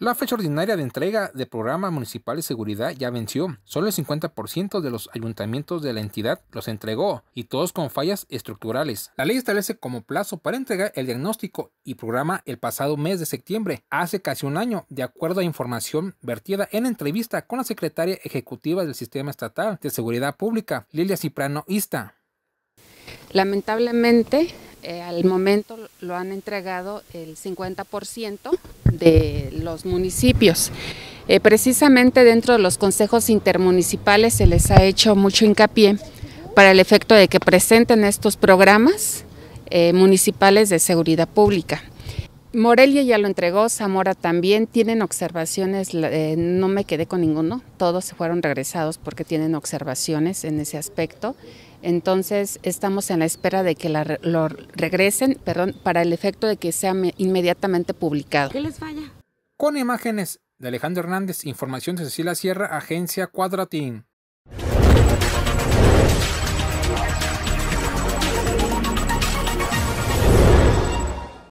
La fecha ordinaria de entrega del programa municipal de seguridad ya venció. Solo el 50% de los ayuntamientos de la entidad los entregó y todos con fallas estructurales. La ley establece como plazo para entregar el diagnóstico y programa el pasado mes de septiembre, hace casi un año, de acuerdo a información vertida en entrevista con la secretaria ejecutiva del Sistema Estatal de Seguridad Pública, Lilia Ciprano Ista. Lamentablemente, eh, al momento lo han entregado el 50% de los municipios. Eh, precisamente dentro de los consejos intermunicipales se les ha hecho mucho hincapié para el efecto de que presenten estos programas eh, municipales de seguridad pública. Morelia ya lo entregó, Zamora también, tienen observaciones, eh, no me quedé con ninguno, todos se fueron regresados porque tienen observaciones en ese aspecto. Entonces estamos en la espera de que lo regresen, perdón, para el efecto de que sea inmediatamente publicado. ¿Qué les falla? Con imágenes de Alejandro Hernández, información de Cecilia Sierra, Agencia Cuadratín.